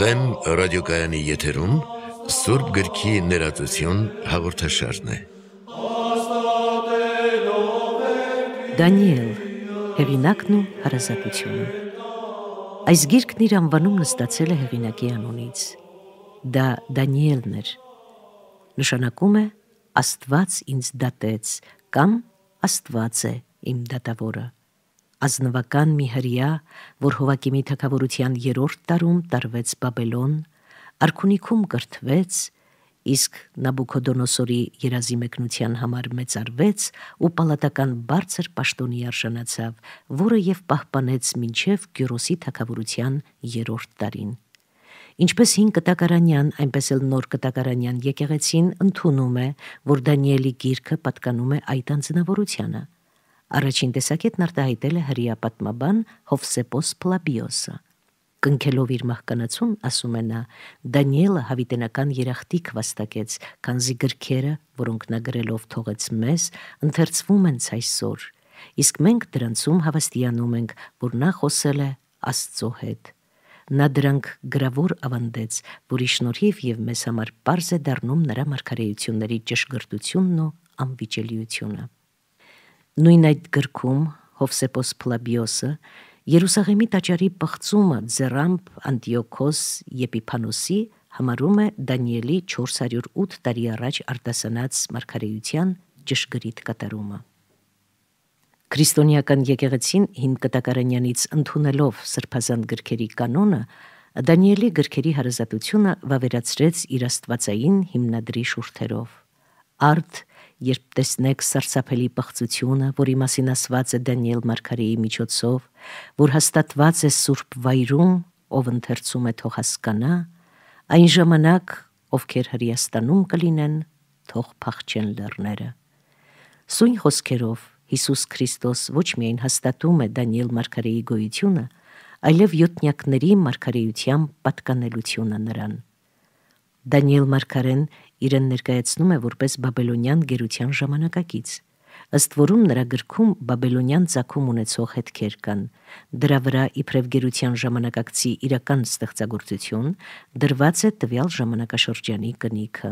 Վեմ ռադիոկայանի եթերում Սուրբ գրքի ներածություն հաղորդաշարն է։ Դանիել, հեղինակն ու հարազատությունը։ Այս գիրքն իր անվանումն ստացել է հեղինակի անունից։ Դա Դանիելն էր։ Նշանակում է Աստված ինձ դատեց կամ Աստված է իմ դատավորը ազնվական մի հрья, որ Հովակիմի թակավորության 3-րդ տարում տարվեց Բաբելոն, արքունիքում կրթվեց, իսկ Նաբուկոդոնոսորի երազի մեկնության համար մեծարվեց ու պալատական բարձր պաշտոնի արժանացավ, որը եւ պահպանեց մինչև Գյուրոսի թակավորության 3-րդ տարին։ Ինչպես հին կտակարանյան, այնպես էլ նոր կտակարանյան եկեղեցին ընդունում է, որ Դանիելի գիրքը պատկանում է այդ անձնավորությանը։ Առաջին տեսակետն արտահայտել է հрья պատմաբան Հովսեփոս Պլաբիոսը։ Կնքելով իր մահկանացուն, ասում է նա. Դանիելը հավիտենական երախտիկ վաստակեց, քանզի գրքերը, որոնք նա գրելով թողեց մեզ, ընթերցվում են այսօր, իսկ մենք դրանցում հավաստիանում ենք, որ նա խոսել է Աստծո հետ։ Նա դրանք գրավոր ավանդեց, որի շնորհիվ եւ մեզ համար པարզ է դառնում նրա մարգարեությունների ճշգրտությունն ու անվիճելիությունը։ Նույն այդ գրքում Հովսեփոս Փլաբիոսը Երուսաղեմի տաճարի բղծումը ձեռամբ Անտիոքոս Եփիփանոսի համարում է Դանիելի 408 տարի առաջ արտասանած մարգարեության ճշգրիտ կատարումը։ Քրիստոնեական եկեղեցին հին կտակարանյանից ընդունելով սրբազան գրքերի կանոնը, Դանիելի գրքերի հարազատությունը վավերացրեց իր աստվածային հիմնադրի շուրթերով։ Արդ երբ տեսնեք սարսափելի բղծությունը, որի մասին ասված է Դանիել Մարգարեի միջոցով, որ հաստատված է Սուրբ Վայրում, ով ընթերցում է թող հասկանա, այն ժամանակ, ովքեր Հրիաստանում կլինեն, թող փախչեն լեռները։ Սույն խոսքերով Հիսուս Քրիստոս ոչ միայն հաստատում է Դանիել Մարգարեի գոյությունը, այլև յոթնյակների մարգարեության պատկանելությունը նրան։ Դանիել Մարկարեն իրեն ներկայացնում է որպես բաբելոնյան գերության ժամանակակից։ Ըստ որում նրա գրքում բաբելոնյան ցակում ունեցող հետքեր կան։ Դրա վրա իբրև գերության ժամանակակցի իրական ստեղծագործություն դրված է տվյալ ժամանակաշրջանի կնիքը։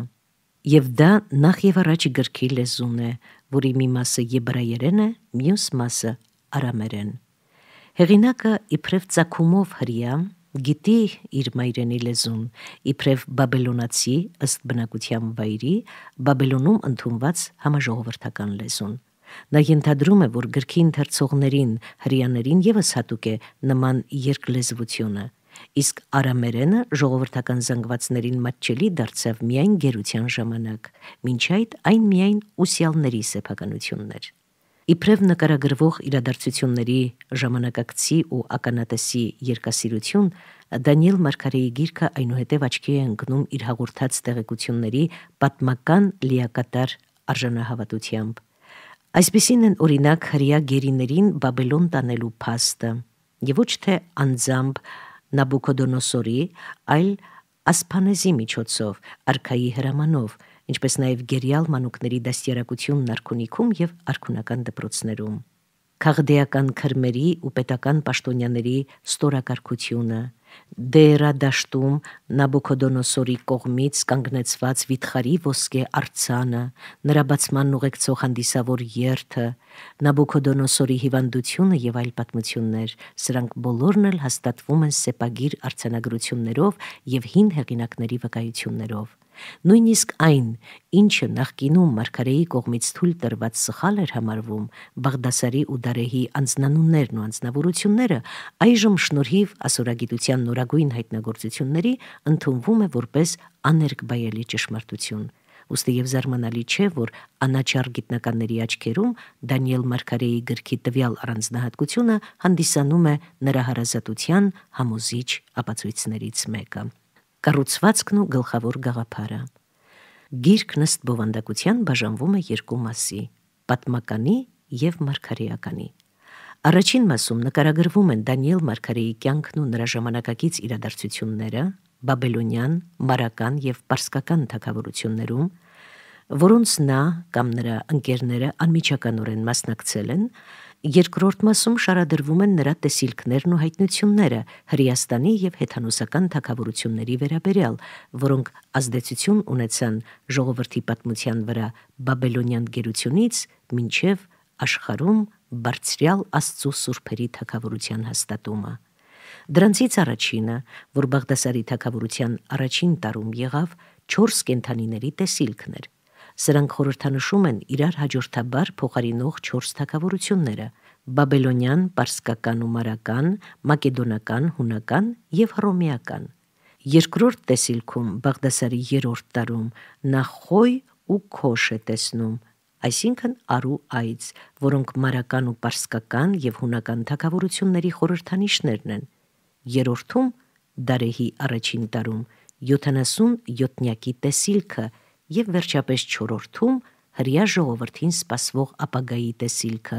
Եվ դա նախ եւ առաջ գրքի լեզուն է, որի մի մասը եբրայերեն է, մյուս մասը արամերեն։ Հեղինակը իբրև ցակումով հрья գիտի իր մայրենի լեզուն, իբրև բաբելոնացի ըստ բնակության վայրի բաբելոնում ընդունված համաժողովրդական լեզուն։ Նա ենթադրում է, որ գրքի ընթերցողներին, հрьяաներին եւս հատուկ է նման երկլեզվությունը, իսկ արամերենը ժողովրդական զանգվածներին մատչելի դարձավ միայն գերության ժամանակ, ոչ այդ այն միայն ուսյալների սեփականություններ իբրև նկարագրվող իրադարձությունների ժամանակակցի ու ականատեսի երկասիրություն Դանիել Մարկարեի գիրքը այնուհետև աչքի է ընկնում իր հաղորդած տեղեկությունների պատմական լիակատար արժանահավատությամբ։ Այսպեսին են օրինակ հрья գերիներին Բաբելոն տանելու փաստը, եւ ոչ թե անձամբ Նաբուկոդոնոսորի, այլ ասփանեզի միջոցով, արքայի հրամանով, ինչպես նաև գերյալ մանուկների դաստիարակությունն արքունիքում եւ արքունական դպրոցներում։ Քաղդեական քրմերի ու պետական պաշտոնյաների ստորակարգությունը, Դերա դաշտում Նաբուկոդոնոսորի կողմից կանգնեցված վիթխարի ոսկե արցանը, նրա բացման ուղեկցող հանդիսավոր երթը, Նաբուկոդոնոսորի հիվանդությունը եւ այլ պատմություններ, սրանք բոլորն էլ հաստատվում են սեպագիր արցանագրություններով եւ հին հեղինակների վկայություններով։ Նույնիսկ այն, ինչը նախկինում Մարգարեի կողմից թույլ տրված սխալ էր համարվում, Բաղդասարի ու Դարեհի անձնանուններն ու անձնավորությունները այժմ շնորհիվ ասորագիտության նորագույն հայտնագործությունների ընդունվում է որպես աներկբայելի ճշմարտություն։ Ոստի եւ զարմանալի չէ, որ անաչառ գիտնականների աչքերում Դանիել Մարգարեի գրքի տվյալ առանձնահատկությունը հանդիսանում է նրա հարազատության համոզիչ ապացույցներից մեկը կառուցվածքն ու գլխավոր գաղափարը։ Գիրքն ըստ բովանդակության բաժանվում է երկու մասի՝ պատմականի եւ մարգարեականի։ Առաջին մասում նկարագրվում են Դանիել Մարգարեի կյանքն ու նրա ժամանակակից իրադարձությունները Բաբելոնյան, Մարական եւ Պարսկական թագավորություններում, որոնց նա կամ նրա ընկերները անմիջականորեն մասնակցել են, Երկրորդ մասում շարադրվում են նրա տեսիլքներն ու հայտնությունները Հրեաստանի եւ հեթանոսական թակավորությունների վերաբերյալ, որոնք ազդեցություն ունեցան ժողովրդի պատմության վրա բաբելոնյան գերությունից մինչև աշխարհում բարձրյալ Աստծո սուրբերի թակավորության հաստատումը։ Դրանցից առաջինը, որ Բաղդասարի թակավորության առաջին տարում եղավ, 4 կենթանիների տեսիլքն էր։ Սրանք խորհրդանշում են իրար հաջորդաբար փոխարինող 4 թակավորությունները՝ բաբելոնյան, պարսկական ու մարական, մակեդոնական, հունական եւ հռոմեական։ Երկրորդ տեսիլքում Բաղդասարի երրորդ տարում նա խոյ ու քոշ է տեսնում, այսինքն արու այծ, որոնք մարական ու պարսկական եւ հունական թակավորությունների խորհրդանիշներն են։ Երրորդում՝ Դարեհի առաջին տարում 77-նյակի տեսիլքը, եւ վերջապես 4-ում հрья ժողովրդին սпасվող ապագայի տեսիլքը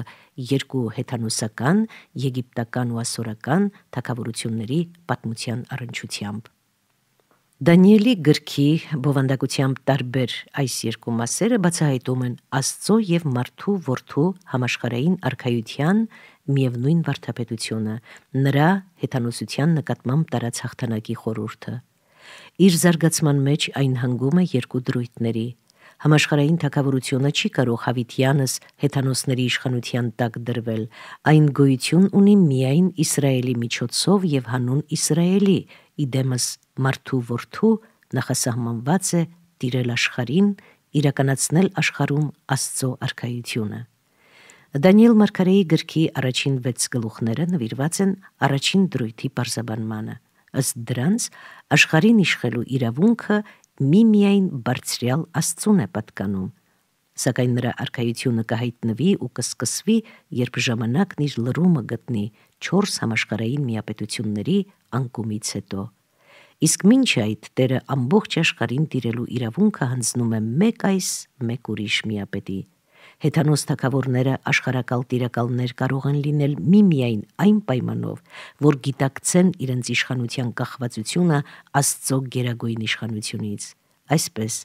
երկու հեթանոսական, եգիպտական ու ասորական թակավորությունների պատմության առնչությամբ։ Դանիելի գրքի բովանդակությամբ տարբեր այս երկու մասերը բացահայտում են Աստծո եւ մարդու որդու համաշխարային արխայության միևնույն վարդապետությունը, նրա հեթանոսության նկատմամբ տարած հաղթանակի խորհուրդը։ Իր զարգացման մեջ այն հանգում է երկու դրույթների։ Համաշխարհային թակավորությունը չի կարող Հավիտյանս հեթանոսների իշխանության տակ դրվել։ Այն գոյություն ունի միայն Իսրայելի միջոցով եւ հանուն Իսրայելի՝ իդեմս մարդու որդու նախասահմանված է տիրել աշխարհին, իրականացնել աշխարհում Աստծո արքայությունը։ Դանիել Մարկարեի գրքի առաջին 6 գլուխները նվիրված են առաջին դրույթի բարձաբանմանը։ Ըստ դրանց աշխարհին իշխելու իրավունքը միմիայն բարձրյալ Աստծուն է պատկանում, սակայն նրա արքայությունը կհայտնվի ու կսկսվի, երբ ժամանակն իր լրումը գտնի 4 համաշխարհային միապետությունների անկումից հետո։ Իսկ մինչ այդ Տերը ամբողջ աշխարհին տիրելու իրավունքը հանձնում է մեկ այս, մեկ ուրիշ միապետի հետանոց թակավորները աշխարակալ տիրակալներ կարող են լինել միմիայն այն պայմանով, որ գիտակցեն իրենց իշխանության կախվածությունը Աստծո գերագույն իշխանությունից։ Այսպես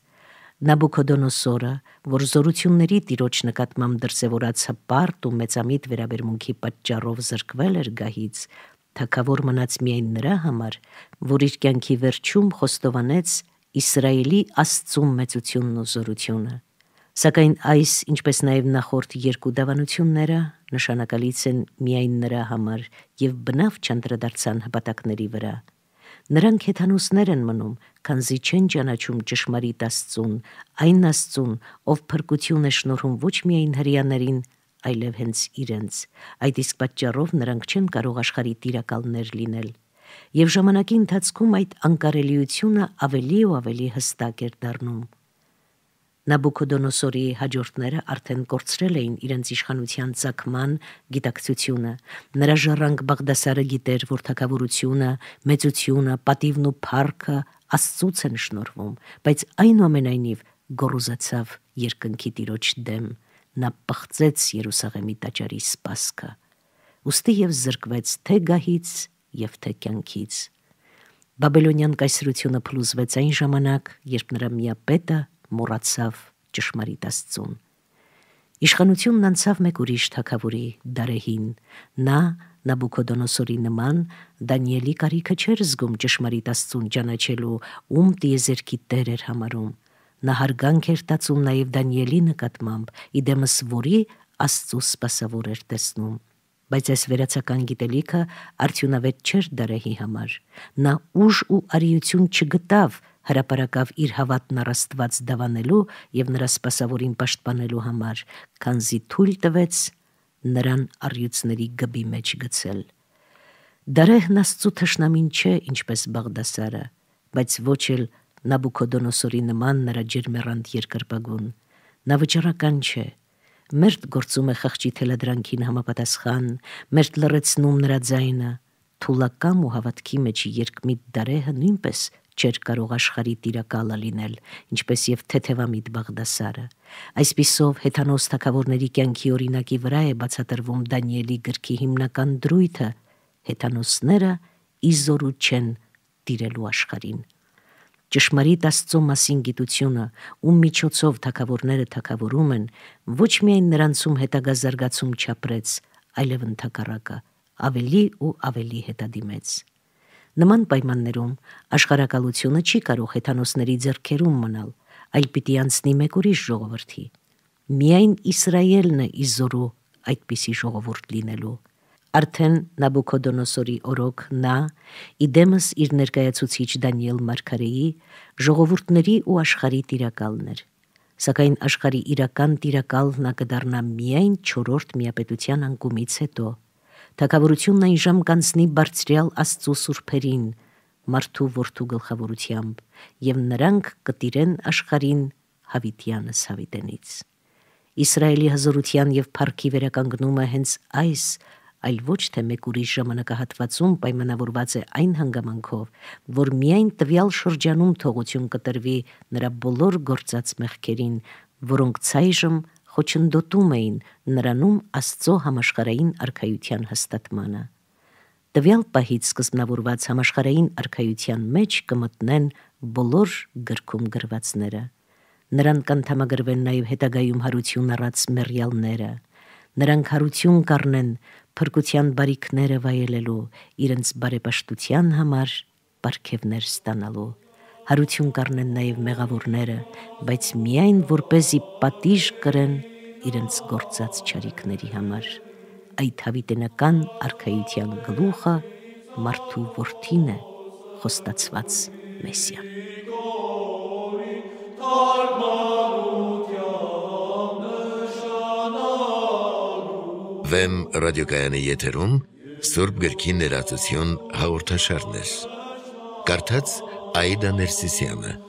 Նաբուկոդոնոսորը, որ զորությունների տիրոջ նկատմամբ դրսևորած հպարտ ու մեծամիտ վերաբերմունքի պատճառով զրկվել էր գահից, թակավոր մնաց միայն նրա համար, որ իր կյանքի վերջում խոստովանեց Իսրայելի Աստծո մեծությունն ու զորությունը։ Սակայն այս, ինչպես նաև նախորդ երկու դավանությունները նշանակալից են միայն նրա համար եւ բնավ չանդրադարձան հպատակների վրա։ Նրանք հեթանոսներ են մնում, քանզի չեն ճանաչում ճշմարիտ Աստծուն, այն Աստծուն, ով փրկություն է շնորհում ոչ միայն հрьяաներին, այլև հենց իրենց։ Այդ իսկ պատճառով նրանք չեն կարող աշխարհի տիրակալներ լինել։ Եվ ժամանակի ընթացքում այդ անկարելիությունը ավելի ու ավելի հստակ էր դառնում։ Նաբուկոդոնոսորի հաջորդները արդեն կորցրել էին իրենց իշխանության ցակման գիտակցությունը։ Նրա ժառանգ Բաղդասարը գիտեր, որ թակավորությունը, մեծությունը, պատիվն ու փառքը աստծուց են շնորհվում, բայց այնուամենայնիվ գոռուզացավ երկնքի տիրոջ դեմ նա պղծեց Երուսաղեմի տաճարի սպասքը։ Ոստի եւ զրկվեց թե գահից եւ թե կյանքից։ Բաբելոնյան կայսրությունը փլուզվեց այն ժամանակ, երբ նրա միապետը մոռացավ ճշմարիտ Աստծուն։ Իշխանությունն անցավ մեկ ուրիշ թակավորի՝ Դարեհին։ Նա Նաբուկոդոնոսորի նման Դանիելի կարիքը չէր զգում ճշմարիտ Աստծուն ճանաչելու, ում տիեզերքի տեր էր համարում։ Նա հարգանք էր տածում նաև Դանիելի նկատմամբ, իդեմս որի Աստծո սпасավոր էր տեսնում։ Բայց այս վերացական գիտելիքը արդյունավետ չէր Դարեհի համար։ Նա ուժ ու արիություն չգտավ հրապարակավ իր հավատն առաստված դավանելու եւ նրա սպասավորին պաշտպանելու համար, քանզի թույլ տվեց նրան առյուծների գբի մեջ գցել։ Դարեհն աստծու թշնամին չէ, ինչպես Բաղդասարը, բայց ոչ էլ Նաբուկոդոնոսորի նման նրա ջերմեռանդ երկրպագուն։ Նա վճռական չէ, մերթ գործում է խղճի թելադրանքին համապատասխան, մերթ լրացնում նրա ձայնը, թուլակամ ու հավատքի մեջ երկմիտ դարեհը նույնպես չէր կարող աշխարհի տիրակալը լինել, ինչպես եւ թեթևամիտ Բաղդասարը։ Այսպիսով հեթանոս թակավորների կյանքի օրինակի վրա է բացատրվում Դանիելի գրքի հիմնական դրույթը՝ հեթանոսները իզորու չեն տիրելու աշխարհին։ Ճշմարիտ Աստծո մասին գիտությունը, ում միջոցով թակավորները թակավորում են, ոչ միայն նրանցում հետագա զարգացում չապրեց, այլև ընդհակառակը ավելի ու ավելի հետադիմեց։ Նման պայմաններում աշխարակալությունը չի կարող հեթանոսների ձեռքերում մնալ, այլ պիտի անցնի մեկ ուրիշ ժողովրդի։ Միայն Իսրայելն է իզորու այդպիսի ժողովուրդ լինելու։ Արդեն Նաբուկոդոնոսորի օրոք նա իդեմս իր ներկայացուցիչ Դանիել Մարկարեի ժողովուրդների ու աշխարհի տիրակալն էր։ Սակայն աշխարհի իրական տիրակալ նա կդառնա միայն 4-րդ միապետության անկումից հետո։ Թակավորությունն այն ժամ կանցնի բարձրյալ Աստծո սուրբերին, մարդու որդու գլխավորությամբ, եւ նրանք կտիրեն աշխարհին հավիտյանս հավիտենից։ Իսրայելի հզորության եւ փառքի վերականգնումը հենց այս այլ ոչ թե մեկ ուրիշ ժամանակահատվածում պայմանավորված է այն հանգամանքով, որ միայն տվյալ շրջանում թողություն կտրվի նրա բոլոր գործած մեղքերին, որոնք ցայժմ խոչընդոտում էին նրանում Աստծո համաշխարային արխայության հաստատմանը։ Տվյալ պահից սկզբնավորված համաշխարային արխայության մեջ կմտնեն բոլոր գրքում գրվածները։ Նրան կանթամագրվեն նաև հետագայում հարություն առած մերյալները։ Նրանք հարություն կառնեն փրկության բարիքները վայելելու, իրենց բարեպաշտության համար պարգևներ ստանալու հարություն կառնեն նաև մեղավորները, բայց միայն որպեսի պատիժ կրեն իրենց գործած ճարիքների համար։ Այդ հավիտենական արքայության գլուխը մարդու որդին է, խոստացված Մեսիան։ Վեմ ռադիոկայանի եթերում Սուրբ գրքի ներածություն հաղորդաշարն է։ Կարդաց Aida Nercisiana.